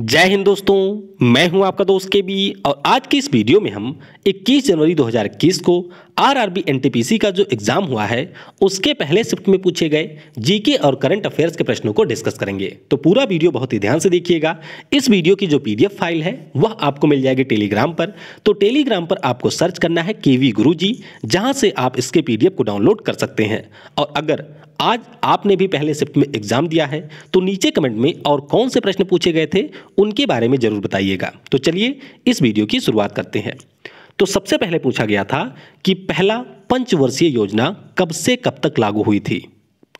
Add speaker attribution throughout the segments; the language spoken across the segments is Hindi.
Speaker 1: जय हिंद दोस्तों मैं हूं आपका दोस्त के बी और आज की इस वीडियो में हम 21 जनवरी 2021 को आरआरबी एनटीपीसी का जो एग्ज़ाम हुआ है उसके पहले शिफ्ट में पूछे गए जीके और करंट अफेयर्स के प्रश्नों को डिस्कस करेंगे तो पूरा वीडियो बहुत ही ध्यान से देखिएगा इस वीडियो की जो पीडीएफ फाइल है वह आपको मिल जाएगी टेलीग्राम पर तो टेलीग्राम पर आपको सर्च करना है के वी गुरु जी जहाँ से आप इसके पी को डाउनलोड कर सकते हैं और अगर आज आपने भी पहले शिफ्ट में एग्जाम दिया है तो नीचे कमेंट में और कौन से प्रश्न पूछे गए थे उनके बारे में जरूर बताइएगा तो चलिए इस वीडियो की शुरुआत करते हैं तो सबसे पहले पूछा गया था कि पहला पंचवर्षीय योजना कब से कब तक लागू हुई थी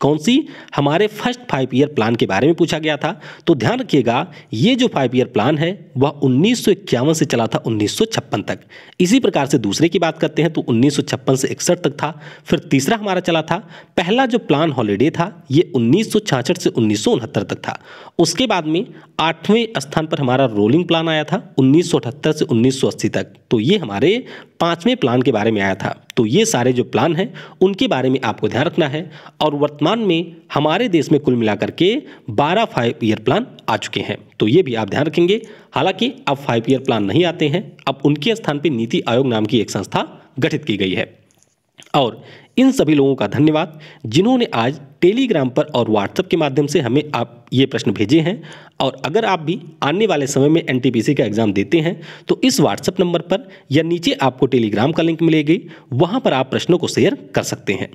Speaker 1: कौन सी हमारे फर्स्ट फाइव ईयर प्लान के बारे में पूछा गया था तो ध्यान रखिएगा ये जो फाइव ईयर प्लान है वह उन्नीस से चला था उन्नीस तक इसी प्रकार से दूसरे की बात करते हैं तो उन्नीस से इकसठ तक था फिर तीसरा हमारा चला था पहला जो प्लान हॉलीडे था ये उन्नीस से उन्नीस तक था उसके बाद में आठवें स्थान पर हमारा रोलिंग प्लान आया था उन्नीस से उन्नीस तक तो ये हमारे पाँचवें प्लान के बारे में आया था तो ये सारे जो प्लान हैं उनके बारे में आपको ध्यान रखना है और वर्तमान में हमारे देश में कुल मिलाकर के 12 फाइव ईयर प्लान आ चुके हैं तो ये भी आप ध्यान रखेंगे हालांकि अब फाइव ईयर प्लान नहीं आते हैं अब उनके स्थान पर नीति आयोग नाम की एक संस्था गठित की गई है और इन सभी लोगों का धन्यवाद जिन्होंने आज टेलीग्राम पर और व्हाट्सएप के माध्यम से हमें आप ये प्रश्न भेजे हैं और अगर आप भी आने वाले समय में एन का एग्ज़ाम देते हैं तो इस व्हाट्सएप नंबर पर या नीचे आपको टेलीग्राम का लिंक मिलेगी वहाँ पर आप प्रश्नों को शेयर कर सकते हैं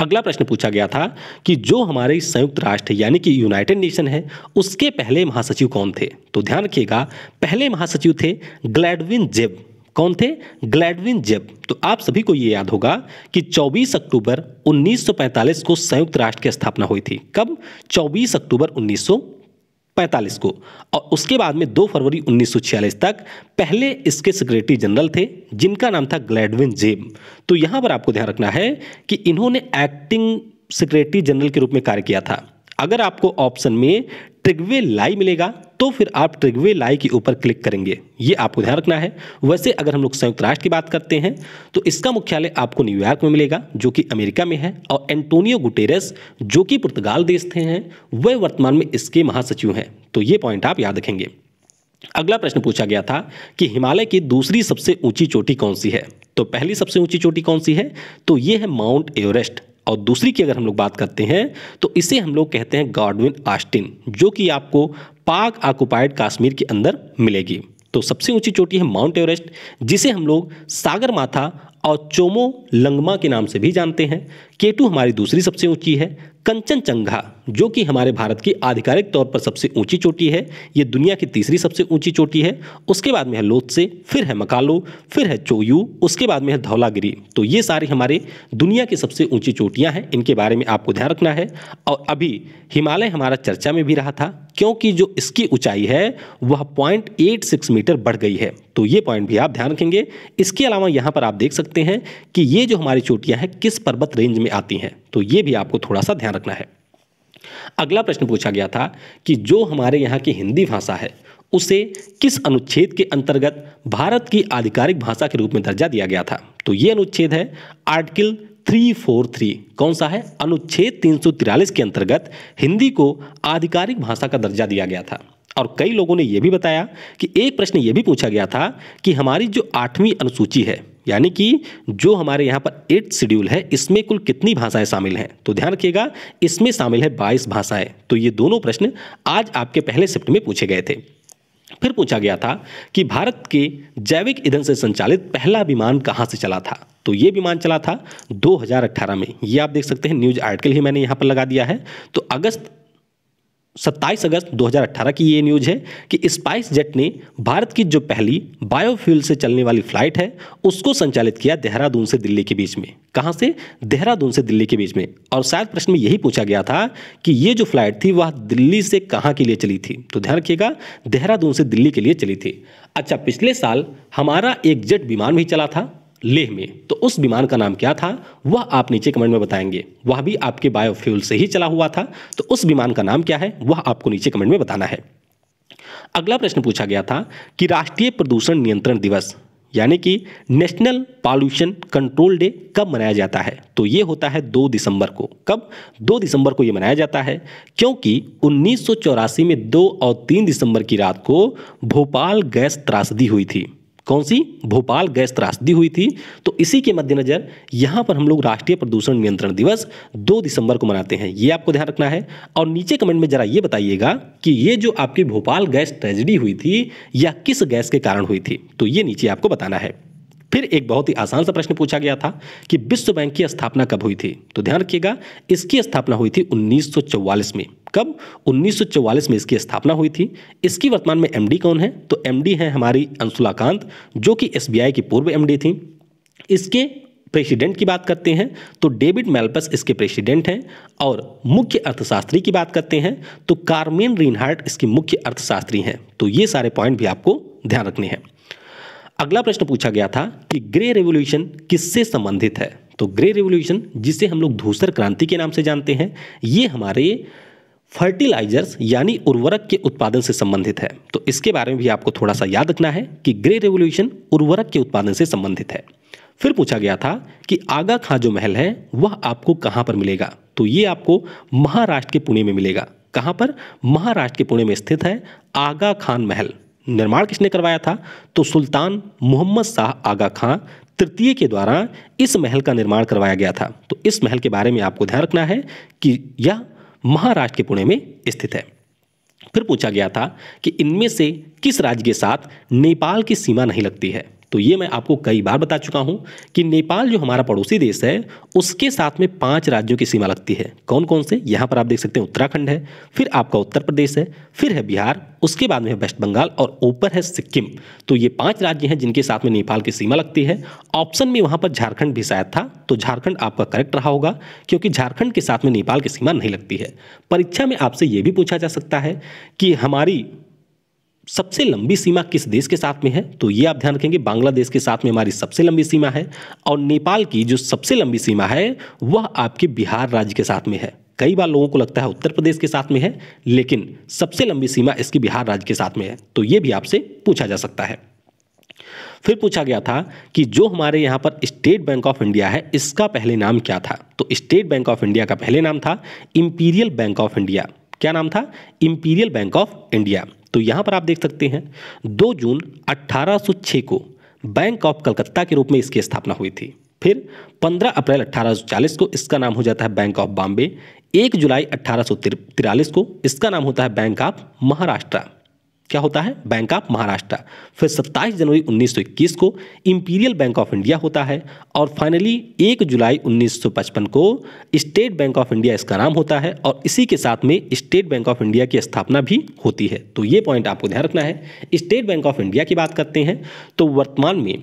Speaker 1: अगला प्रश्न पूछा गया था कि जो हमारे संयुक्त राष्ट्र यानी कि यूनाइटेड नेशन है उसके पहले महासचिव कौन थे तो ध्यान रखिएगा पहले महासचिव थे ग्लैडविन जेब कौन थे ग्लैडविन जेब तो आप सभी को यह याद होगा कि 24 अक्टूबर 1945 को संयुक्त राष्ट्र की स्थापना हुई थी कब 24 अक्टूबर 1945 को और उसके बाद में 2 फरवरी 1946 तक पहले इसके सेक्रेटरी जनरल थे जिनका नाम था ग्लैडविन जेब तो यहां पर आपको ध्यान रखना है कि इन्होंने एक्टिंग सेक्रेटरी जनरल के रूप में कार्य किया था अगर आपको ऑप्शन में ट्रिगवे लाई मिलेगा तो फिर आप ट्रिगवे लाई के ऊपर क्लिक करेंगे ये आपको ध्यान रखना है वैसे अगर हम लोग संयुक्त राष्ट्र की बात करते हैं तो इसका मुख्यालय आपको न्यूयॉर्क में मिलेगा जो कि अमेरिका में है और एंटोनियो गुटेरस जो कि पुर्तगाल देश थे हैं वह वर्तमान में इसके महासचिव हैं तो ये पॉइंट आप याद रखेंगे अगला प्रश्न पूछा गया था कि हिमालय की दूसरी सबसे ऊंची चोटी कौन सी है तो पहली सबसे ऊंची चोटी कौन सी है तो ये है माउंट एवरेस्ट और दूसरी की अगर हम लोग बात करते हैं तो इसे हम लोग कहते हैं गॉडविन आस्टिन जो कि आपको पाक ऑक्युपाइड कश्मीर के अंदर मिलेगी तो सबसे ऊंची चोटी है माउंट एवरेस्ट जिसे हम लोग सागर माथा और चोमो लंगमा के नाम से भी जानते हैं केटू हमारी दूसरी सबसे ऊंची है चंगा जो कि हमारे भारत की आधिकारिक तौर पर सबसे ऊंची चोटी है ये दुनिया की तीसरी सबसे ऊंची चोटी है उसके बाद में है लोत्से फिर है मकालो फिर है चोयू उसके बाद में है धौलागिरी तो ये सारी हमारे दुनिया की सबसे ऊंची चोटियां हैं इनके बारे में आपको ध्यान रखना है और अभी हिमालय हमारा चर्चा में भी रहा था क्योंकि जो इसकी ऊंचाई है वह पॉइंट मीटर बढ़ गई है तो ये पॉइंट भी आप ध्यान रखेंगे इसके अलावा यहाँ पर आप देख सकते सकते हैं कि ये जो हमारी चोटियां हैं किस पर्वत रेंज में आती हैं तो ये भी आपको थोड़ा सा ध्यान रखना है अगला प्रश्न पूछा गया था कि जो हमारे यहाँ की हिंदी भाषा है उसे किस अनुच्छेद के अंतर्गत भारत की आधिकारिक भाषा के रूप में दर्जा दिया गया था तो ये अनुच्छेद है आर्टिकल 343 कौन सा है अनुच्छेद 343 के अंतर्गत हिंदी को आधिकारिक भाषा का दर्जा दिया गया था और कई लोगों ने यह भी बताया कि एक प्रश्न यह भी पूछा गया था कि हमारी जो आठवीं अनुसूची है यानी कि जो हमारे यहाँ पर एट शेड्यूल है इसमें कुल कितनी भाषाएं शामिल हैं तो ध्यान रखिएगा इसमें शामिल है बाईस भाषाएं तो ये दोनों प्रश्न आज आपके पहले शिफ्ट में पूछे गए थे फिर पूछा गया था कि भारत के जैविक ईंधन से संचालित पहला विमान कहाँ से चला था तो ये विमान चला था 2018 में ये आप देख सकते हैं न्यूज आर्टिकल ही मैंने यहाँ पर लगा दिया है तो अगस्त सत्ताईस अगस्त 2018 की ये न्यूज़ है कि स्पाइस जेट ने भारत की जो पहली बायोफ्यूल से चलने वाली फ्लाइट है उसको संचालित किया देहरादून से दिल्ली के बीच में कहाँ से देहरादून से दिल्ली के बीच में और शायद प्रश्न में यही पूछा गया था कि ये जो फ्लाइट थी वह दिल्ली से कहाँ के लिए चली थी तो ध्यान रखिएगा देहरादून से दिल्ली के लिए चली थी अच्छा पिछले साल हमारा एक जेट विमान भी चला था लेह में तो उस विमान का नाम क्या था वह आप नीचे कमेंट में बताएंगे वह भी आपके बायोफ्यूल से ही चला हुआ था तो उस विमान का नाम क्या है वह आपको नीचे कमेंट में बताना है अगला प्रश्न पूछा गया था कि राष्ट्रीय प्रदूषण नियंत्रण दिवस यानी कि नेशनल पॉल्यूशन कंट्रोल डे कब मनाया जाता है तो ये होता है दो दिसंबर को कब दो दिसंबर को ये मनाया जाता है क्योंकि उन्नीस में दो और तीन दिसंबर की रात को भोपाल गैस त्रासदी हुई थी कौन सी भोपाल गैस त्रासदी हुई थी तो इसी के मद्देनज़र यहाँ पर हम लोग राष्ट्रीय प्रदूषण नियंत्रण दिवस 2 दिसंबर को मनाते हैं ये आपको ध्यान रखना है और नीचे कमेंट में ज़रा ये बताइएगा कि ये जो आपकी भोपाल गैस ट्रेजिडी हुई थी या किस गैस के कारण हुई थी तो ये नीचे आपको बताना है फिर एक बहुत ही आसान सा प्रश्न पूछा गया था कि विश्व बैंक की स्थापना कब हुई थी तो ध्यान रखिएगा इसकी स्थापना हुई थी 1944 में कब 1944 में इसकी स्थापना हुई थी इसकी वर्तमान में एमडी कौन है तो एमडी हैं हमारी अंशुला कांत जो कि एसबीआई की पूर्व एमडी थी इसके प्रेसिडेंट की बात करते हैं तो डेविड मेल्पस इसके प्रेसिडेंट हैं और मुख्य अर्थशास्त्री की बात करते हैं तो कार्मेन रीनहार्ट इसके मुख्य अर्थशास्त्री हैं तो ये सारे पॉइंट भी आपको ध्यान रखने हैं अगला प्रश्न पूछा गया था कि ग्रे रेवोल्यूशन किससे संबंधित है तो ग्रे रेवोल्यूशन जिसे हम लोग धूसर क्रांति के नाम से जानते हैं ये हमारे फर्टिलाइजर्स यानी उर्वरक के उत्पादन से संबंधित है तो इसके बारे में भी आपको थोड़ा सा याद रखना है कि ग्रे रेवोल्यूशन उर्वरक के उत्पादन से संबंधित है फिर पूछा गया था कि आगा खां जो महल है वह आपको कहाँ पर मिलेगा तो ये आपको महाराष्ट्र के पुणे में मिलेगा कहाँ पर महाराष्ट्र के पुणे में स्थित है आगा खान महल निर्माण किसने करवाया था तो सुल्तान मोहम्मद शाह आगा खां तृतीय के द्वारा इस महल का निर्माण करवाया गया था तो इस महल के बारे में आपको ध्यान रखना है कि यह महाराष्ट्र के पुणे में स्थित है फिर पूछा गया था कि इनमें से किस राज्य के साथ नेपाल की सीमा नहीं लगती है तो ये मैं आपको कई बार बता चुका हूँ कि नेपाल जो हमारा पड़ोसी देश है उसके साथ में पांच राज्यों की सीमा लगती है कौन कौन से यहाँ पर आप देख सकते हैं उत्तराखंड है फिर आपका उत्तर प्रदेश है फिर है बिहार उसके बाद में है वेस्ट बंगाल और ऊपर है सिक्किम तो ये पांच राज्य हैं जिनके साथ में नेपाल की सीमा लगती है ऑप्शन में वहाँ पर झारखंड भी शायद था तो झारखंड आपका करेक्ट रहा होगा क्योंकि झारखंड के साथ में नेपाल की सीमा नहीं लगती है परीक्षा में आपसे ये भी पूछा जा सकता है कि हमारी सबसे लंबी सीमा किस देश के साथ में है तो ये आप ध्यान रखेंगे बांग्लादेश के साथ में हमारी सबसे लंबी सीमा है और नेपाल की जो सबसे लंबी सीमा है वह आपके बिहार राज्य के साथ में है कई बार लोगों को लगता है उत्तर प्रदेश के साथ में है लेकिन सबसे लंबी सीमा इसकी बिहार राज्य के साथ में है तो ये भी आपसे पूछा जा सकता है फिर पूछा गया था कि जो हमारे यहाँ पर स्टेट बैंक ऑफ इंडिया है इसका पहले नाम क्या था तो स्टेट बैंक ऑफ इंडिया का पहले नाम था इम्पीरियल बैंक ऑफ इंडिया क्या नाम था इम्पीरियल बैंक ऑफ इंडिया तो यहाँ पर आप देख सकते हैं दो जून 1806 को बैंक ऑफ कलकत्ता के रूप में इसकी स्थापना हुई थी फिर 15 अप्रैल 1840 को इसका नाम हो जाता है बैंक ऑफ बॉम्बे 1 जुलाई अट्ठारह को इसका नाम होता है बैंक ऑफ महाराष्ट्र क्या होता है बैंक ऑफ महाराष्ट्र फिर 27 जनवरी 1921 को इंपीरियल बैंक ऑफ इंडिया होता है और फाइनली 1 जुलाई 1955 को स्टेट बैंक ऑफ इंडिया इसका नाम होता है और इसी के साथ में स्टेट बैंक ऑफ इंडिया की स्थापना भी होती है तो ये पॉइंट आपको ध्यान रखना है स्टेट बैंक ऑफ इंडिया की बात करते हैं तो वर्तमान में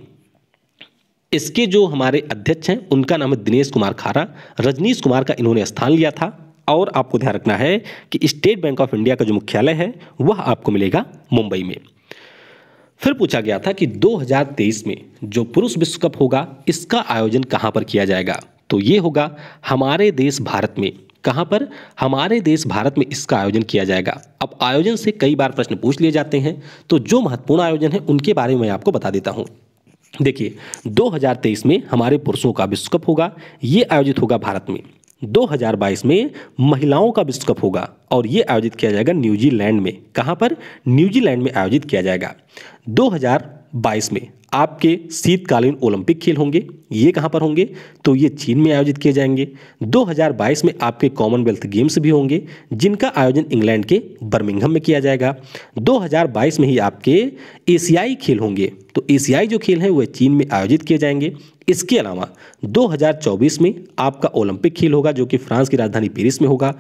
Speaker 1: इसके जो हमारे अध्यक्ष हैं उनका नाम है दिनेश कुमार खारा रजनीश कुमार का इन्होंने स्थान लिया था और आपको ध्यान रखना है कि स्टेट बैंक ऑफ इंडिया का जो मुख्यालय है वह आपको मिलेगा मुंबई में फिर पूछा गया था कि 2023 में जो पुरुष विश्व कप होगा इसका आयोजन कहां पर किया जाएगा तो ये होगा हमारे देश भारत में कहां पर हमारे देश भारत में इसका आयोजन किया जाएगा अब आयोजन से कई बार प्रश्न पूछ लिए जाते हैं तो जो महत्वपूर्ण आयोजन है उनके बारे में मैं आपको बता देता हूं देखिए 2023 में हमारे पुरुषों का विश्व कप होगा ये आयोजित होगा भारत में 2022 में महिलाओं का विश्व कप होगा और ये आयोजित किया जाएगा न्यूजीलैंड में कहाँ पर न्यूजीलैंड में आयोजित किया जाएगा 2022 में आपके शीतकालीन ओलंपिक खेल होंगे ये कहाँ पर होंगे तो ये चीन में आयोजित किए जाएंगे 2022 में आपके कॉमनवेल्थ गेम्स भी होंगे जिनका आयोजन इंग्लैंड के बर्मिंगहम में किया जाएगा 2022 में ही आपके एशियाई खेल होंगे तो एशियाई जो खेल हैं वह चीन में आयोजित किए जाएंगे इसके अलावा 2024 में आपका ओलंपिक खेल होगा जो कि फ्रांस की राजधानी पेरिस में होगा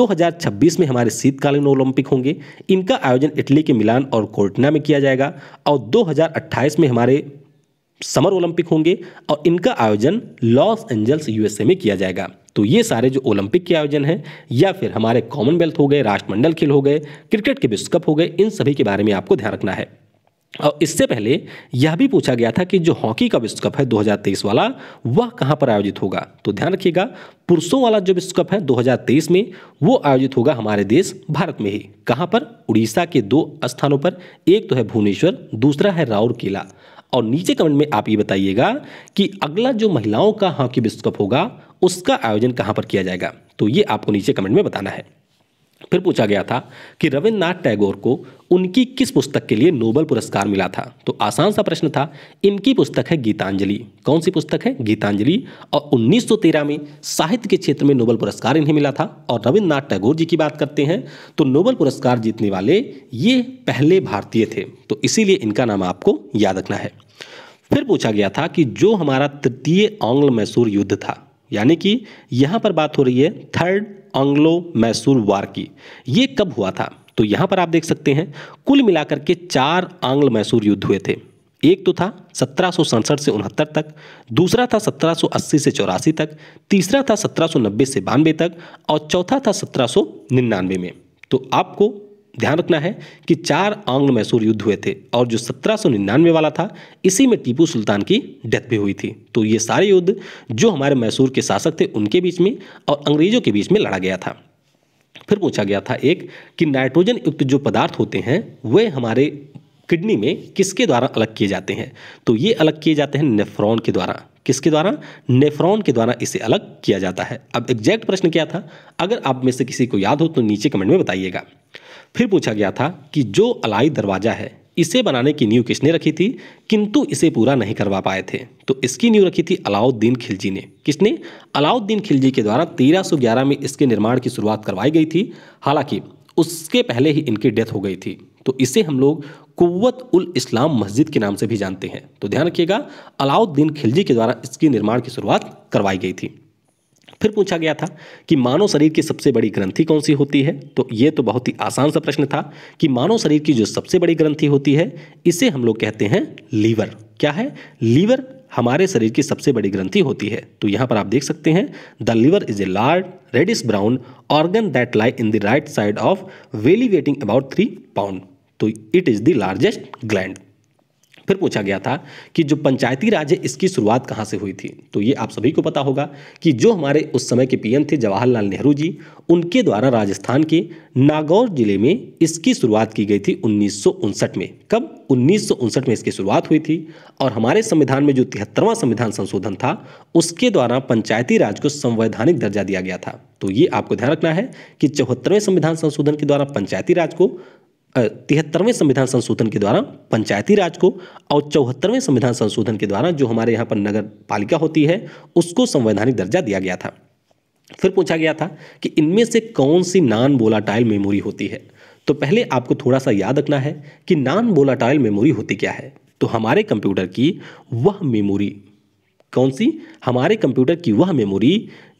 Speaker 1: 2026 में हमारे शीतकालीन ओलंपिक होंगे इनका आयोजन इटली के मिलान और कोर्टना में किया जाएगा और 2028 में हमारे समर ओलंपिक होंगे और इनका आयोजन लॉस एंजल्स यूएसए में किया जाएगा तो ये सारे जो ओलंपिक के आयोजन हैं या फिर हमारे कॉमनवेल्थ हो गए राष्ट्रमंडल खेल हो गए क्रिकेट के विश्व कप हो गए इन सभी के बारे में आपको ध्यान रखना है और इससे पहले यह भी पूछा गया था कि जो हॉकी का विश्व कप है 2023 वाला वह कहां पर आयोजित होगा तो ध्यान रखिएगा पुरुषों वाला जो विश्व कप है 2023 में वो आयोजित होगा हमारे देश भारत में ही कहां पर उड़ीसा के दो स्थानों पर एक तो है भुवनेश्वर दूसरा है राउरकेला और नीचे कमेंट में आप ये बताइएगा कि अगला जो महिलाओं का हॉकी विश्व कप होगा उसका आयोजन कहाँ पर किया जाएगा तो ये आपको नीचे कमेंट में बताना है फिर पूछा गया था कि रविन्द्रनाथ टैगोर को उनकी किस पुस्तक के लिए नोबल पुरस्कार मिला था तो आसान सा प्रश्न था इनकी पुस्तक है गीतांजलि कौन सी पुस्तक है गीतांजलि और 1913 में साहित्य के क्षेत्र में नोबल पुरस्कार इन्हें मिला था और रविन्द्रनाथ टैगोर जी की बात करते हैं तो नोबल पुरस्कार जीतने वाले ये पहले भारतीय थे तो इसीलिए इनका नाम आपको याद रखना है फिर पूछा गया था कि जो हमारा तृतीय आंग्ल मैसूर युद्ध था यानी कि यहाँ पर बात हो रही है थर्ड एंग्लो मैसूर वार की ये कब हुआ था तो यहाँ पर आप देख सकते हैं कुल मिलाकर के चार आंग्ल मैसूर युद्ध हुए थे एक तो था सत्रह से उनहत्तर तक दूसरा था 1780 से चौरासी तक तीसरा था 1790 से बानवे तक और चौथा था 1799 में तो आपको ध्यान रखना है कि चार आंग्ल मैसूर युद्ध हुए थे और जो निन्यानवे वाला था इसी में टीपू सुल्तान की डेथ भी हुई थी तो ये सारे युद्ध जो हमारे मैसूर के शासक थे उनके बीच में और अंग्रेजों के बीच में लड़ा गया था फिर पूछा गया था एक कि नाइट्रोजन युक्त जो पदार्थ होते हैं वे हमारे किडनी में किसके द्वारा अलग किए जाते हैं तो ये अलग किए जाते हैं नेफ्रॉन के द्वारा किसके द्वारा नेफ्रॉन के द्वारा इसे अलग किया जाता है अब एग्जैक्ट प्रश्न क्या था अगर आप में से किसी को याद हो तो नीचे कमेंट में बताइएगा फिर पूछा गया था कि जो अलाई दरवाज़ा है इसे बनाने की नींव किसने रखी थी किंतु इसे पूरा नहीं करवा पाए थे तो इसकी नींव रखी थी अलाउद्दीन खिलजी ने किसने अलाउद्दीन खिलजी के द्वारा 1311 में इसके निर्माण की शुरुआत करवाई गई थी हालांकि उसके पहले ही इनकी डेथ हो गई थी तो इसे हम लोग कुत उल इस्लाम मस्जिद के नाम से भी जानते हैं तो ध्यान रखिएगा अलाउद्दीन खिलजी के द्वारा इसकी निर्माण की शुरुआत करवाई गई थी फिर पूछा गया था कि मानव शरीर की सबसे बड़ी ग्रंथि कौन सी होती है तो ये तो बहुत ही आसान सा प्रश्न था कि मानव शरीर की जो सबसे बड़ी ग्रंथि होती है इसे हम लोग कहते हैं लीवर क्या है लीवर हमारे शरीर की सबसे बड़ी ग्रंथि होती है तो यहाँ पर आप देख सकते हैं the liver is a large reddish brown organ that lie in the right side of belly weighting about three pound तो it is the largest gland फिर पूछा गया था कि जो पंचायती राज है इसकी शुरुआत कहाँ से हुई थी तो ये आप सभी को पता होगा कि जो हमारे उस समय के पीएम थे जवाहरलाल नेहरू जी उनके द्वारा राजस्थान के नागौर जिले में इसकी शुरुआत की गई थी उन्नीस में कब उन्नीस में इसकी शुरुआत हुई थी और हमारे संविधान में जो तिहत्तरवां संविधान संशोधन था उसके द्वारा पंचायती राज को संवैधानिक दर्जा दिया गया था तो ये आपको ध्यान रखना है कि चौहत्तरवें संविधान संशोधन के द्वारा पंचायती राज को तिहत्तरवें संविधान संशोधन के द्वारा पंचायती राज को और चौहत्तरवें संविधान संशोधन के द्वारा जो हमारे यहाँ पर नगर पालिका होती है उसको संवैधानिक दर्जा दिया गया था फिर पूछा गया था कि इनमें से कौन सी नान बोलाटाइल मेमोरी होती है तो पहले आपको थोड़ा सा याद रखना है कि नान बोलाटाइल मेमोरी होती क्या है तो हमारे कंप्यूटर की वह मेमोरी कौन सी हमारे कंप्यूटर की वह मेमोरी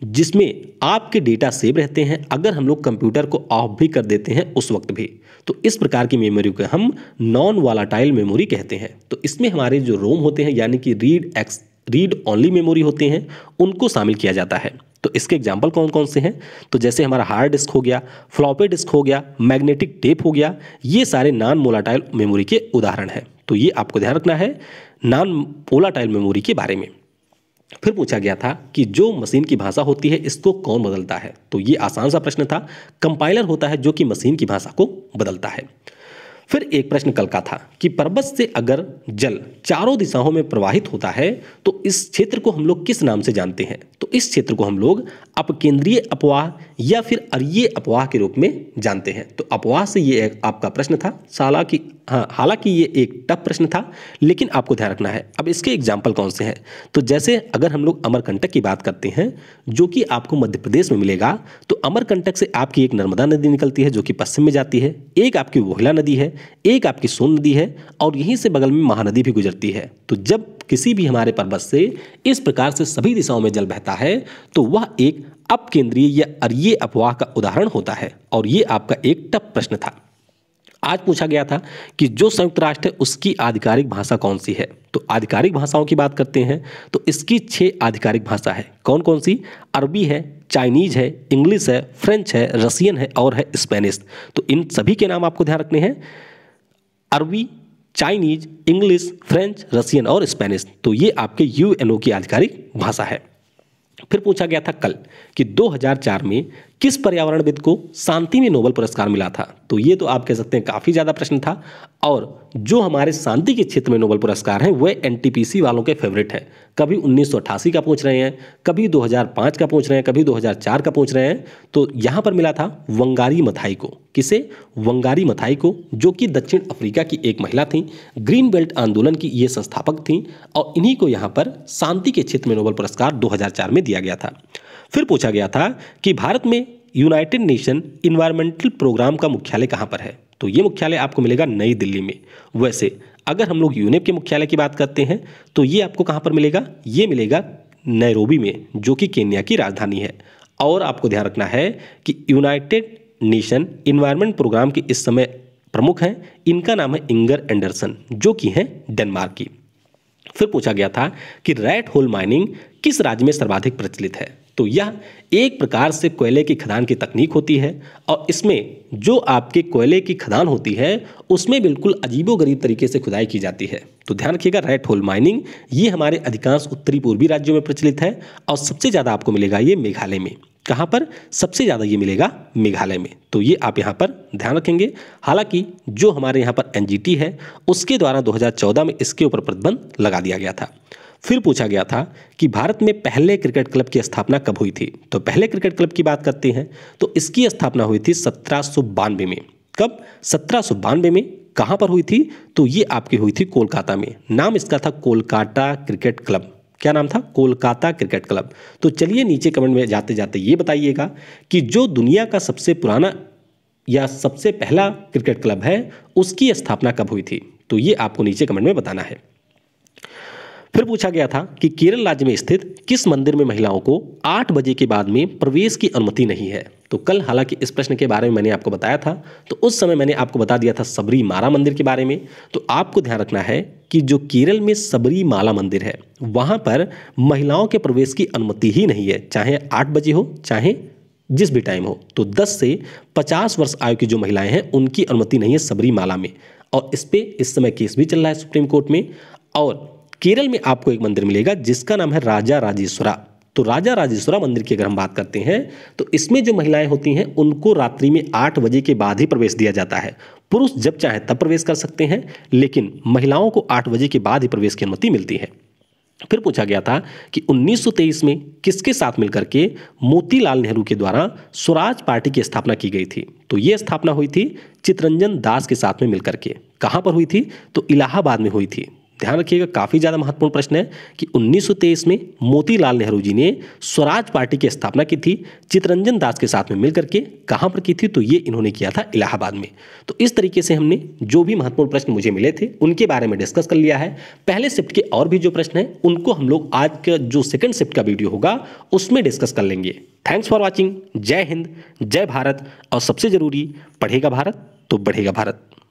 Speaker 1: जिसमें आपके डेटा सेव रहते हैं अगर हम लोग कंप्यूटर को ऑफ भी कर देते हैं उस वक्त भी तो इस प्रकार की मेमोरी को हम नॉन वालाटाइल मेमोरी कहते हैं तो इसमें हमारे जो रोम होते हैं यानी कि read X read only memory होते हैं उनको शामिल किया जाता है तो इसके एग्जाम्पल कौन कौन से हैं तो जैसे हमारा हार्ड डिस्क हो गया फ्लॉपी डिस्क हो गया मैग्नेटिक टेप हो गया ये सारे नॉन मोलाटाइल मेमोरी के उदाहरण हैं तो ये आपको ध्यान रखना है नॉन पोलाटाइल मेमोरी के बारे में फिर पूछा गया था कि जो मशीन की भाषा होती है इसको कौन बदलता है तो ये आसान सा प्रश्न था कंपाइलर होता है जो कि मशीन की भाषा को बदलता है फिर एक प्रश्न कल का था कि पर्वत से अगर जल चारों दिशाओं में प्रवाहित होता है तो इस क्षेत्र को हम लोग किस नाम से जानते हैं तो इस क्षेत्र को हम लोग अपकेंद्रीय अपवाह या फिर अरिय अपवाह के रूप में जानते हैं तो अपवाह से ये आपका प्रश्न था साला की हाँ हालांकि ये एक टफ प्रश्न था लेकिन आपको ध्यान रखना है अब इसके एग्जाम्पल कौन से हैं तो जैसे अगर हम लोग अमरकंटक की बात करते हैं जो कि आपको मध्य प्रदेश में मिलेगा तो अमरकंटक से आपकी एक नर्मदा नदी निकलती है जो कि पश्चिम में जाती है एक आपकी वोहला नदी है एक आपकी सोन नदी है और यहीं से बगल में महानदी भी गुजरती है तो जब किसी भी हमारे पर्वत से इस प्रकार से सभी दिशाओं में जल बहता है तो वह एक अपकेंद्रीय या अरिये अफवाह का उदाहरण होता है और ये आपका एक टप प्रश्न था आज पूछा गया था कि जो संयुक्त राष्ट्र है उसकी आधिकारिक भाषा कौन सी है तो आधिकारिक भाषाओं की बात करते हैं तो इसकी छह आधिकारिक भाषा है कौन कौन सी अरबी है चाइनीज है इंग्लिश है फ्रेंच है रसियन है और है स्पेनिश तो इन सभी के नाम आपको ध्यान रखने हैं अरबी चाइनीज इंग्लिश फ्रेंच रसियन और स्पेनिश तो ये आपके यू की आधिकारिक भाषा है फिर पूछा गया था कल कि 2004 में किस पर्यावरणविद को शांति में नोबल पुरस्कार मिला था तो ये तो आप कह सकते हैं काफ़ी ज़्यादा प्रश्न था और जो हमारे शांति के क्षेत्र में नोबल पुरस्कार हैं वह एनटीपीसी वालों के फेवरेट हैं कभी उन्नीस का पूछ रहे हैं कभी 2005 का पूछ रहे हैं कभी 2004 का पूछ रहे हैं तो यहाँ पर मिला था वंगारी मथाई को किसे वंगारी मथाई को जो कि दक्षिण अफ्रीका की एक महिला थी ग्रीन बेल्ट आंदोलन की ये संस्थापक थी और इन्हीं को यहाँ पर शांति के क्षेत्र में नोबल पुरस्कार दो में दिया गया था फिर पूछा गया था कि भारत में यूनाइटेड नेशन इन्वायरमेंटल प्रोग्राम का मुख्यालय कहाँ पर है तो ये मुख्यालय आपको मिलेगा नई दिल्ली में वैसे अगर हम लोग यूनेप के मुख्यालय की बात करते हैं तो ये आपको कहाँ पर मिलेगा ये मिलेगा नैरोबी में जो कि केन्या की राजधानी है और आपको ध्यान रखना है कि यूनाइटेड नेशन इन्वायरमेंट प्रोग्राम के इस समय प्रमुख हैं इनका नाम है इंगर एंडरसन जो कि हैं डेनमार्क की फिर पूछा गया था कि रैट होल माइनिंग किस राज्य में सर्वाधिक प्रचलित है तो यह एक प्रकार से कोयले की खदान की तकनीक होती है और इसमें जो आपके कोयले की खदान होती है उसमें बिल्कुल अजीबोगरीब तरीके से खुदाई की जाती है तो ध्यान रखिएगा रेड होल माइनिंग ये हमारे अधिकांश उत्तरी पूर्वी राज्यों में प्रचलित है और सबसे ज़्यादा आपको मिलेगा ये मेघालय में कहाँ पर सबसे ज़्यादा ये मिलेगा मेघालय में तो ये आप यहाँ पर ध्यान रखेंगे हालांकि जो हमारे यहाँ पर एनजीटी है उसके द्वारा 2014 में इसके ऊपर प्रतिबंध लगा दिया गया था फिर पूछा गया था कि भारत में पहले क्रिकेट क्लब की स्थापना कब हुई थी तो पहले क्रिकेट क्लब की बात करते हैं तो इसकी स्थापना हुई थी सत्रह में कब सत्रह में कहाँ पर हुई थी तो ये आपकी हुई थी कोलकाता में नाम इसका था कोलकाता क्रिकेट क्लब क्या नाम था कोलकाता क्रिकेट क्लब तो चलिए नीचे कमेंट में जाते जाते ये बताइएगा कि जो दुनिया का सबसे पुराना या सबसे पहला क्रिकेट क्लब है उसकी स्थापना कब हुई थी तो ये आपको नीचे कमेंट में बताना है फिर पूछा गया था कि केरल राज्य में स्थित किस मंदिर में महिलाओं को आठ बजे के बाद में प्रवेश की अनुमति नहीं है तो कल हालांकि इस प्रश्न के बारे में मैंने आपको बताया था तो उस समय मैंने आपको बता दिया था सबरी माला मंदिर के बारे में तो आपको ध्यान रखना है कि जो केरल में सबरी माला मंदिर है वहाँ पर महिलाओं के प्रवेश की अनुमति ही नहीं है चाहे आठ बजे हो चाहे जिस भी टाइम हो तो 10 से 50 वर्ष आयु की जो महिलाएं हैं उनकी अनुमति नहीं है सबरी माला में और इस पर इस समय केस भी चल रहा है सुप्रीम कोर्ट में और केरल में आपको एक मंदिर मिलेगा जिसका नाम है राजा राजेश्वरा तो राजा राजेश्वरा मंदिर की अगर हम बात करते हैं तो इसमें जो महिलाएं होती हैं उनको रात्रि में आठ बजे के बाद ही प्रवेश दिया जाता है पुरुष जब चाहे तब प्रवेश कर सकते हैं लेकिन महिलाओं को आठ बजे के बाद ही प्रवेश की अनुमति मिलती है फिर पूछा गया था कि 1923 में किसके साथ मिलकर के मोतीलाल नेहरू के द्वारा स्वराज पार्टी की स्थापना की गई थी तो ये स्थापना हुई थी चितरंजन दास के साथ में मिलकर के कहां पर हुई थी तो इलाहाबाद में हुई थी ध्यान रखिएगा काफ़ी ज़्यादा महत्वपूर्ण प्रश्न है कि 1923 में मोतीलाल नेहरू जी ने स्वराज पार्टी की स्थापना की थी चितरंजन दास के साथ में मिलकर के कहाँ पर की थी तो ये इन्होंने किया था इलाहाबाद में तो इस तरीके से हमने जो भी महत्वपूर्ण प्रश्न मुझे मिले थे उनके बारे में डिस्कस कर लिया है पहले शिफ्ट के और भी जो प्रश्न हैं उनको हम लोग आज का जो सेकेंड शिफ्ट का वीडियो होगा उसमें डिस्कस कर लेंगे थैंक्स फॉर वॉचिंग जय हिंद जय भारत और सबसे ज़रूरी पढ़ेगा भारत तो बढ़ेगा भारत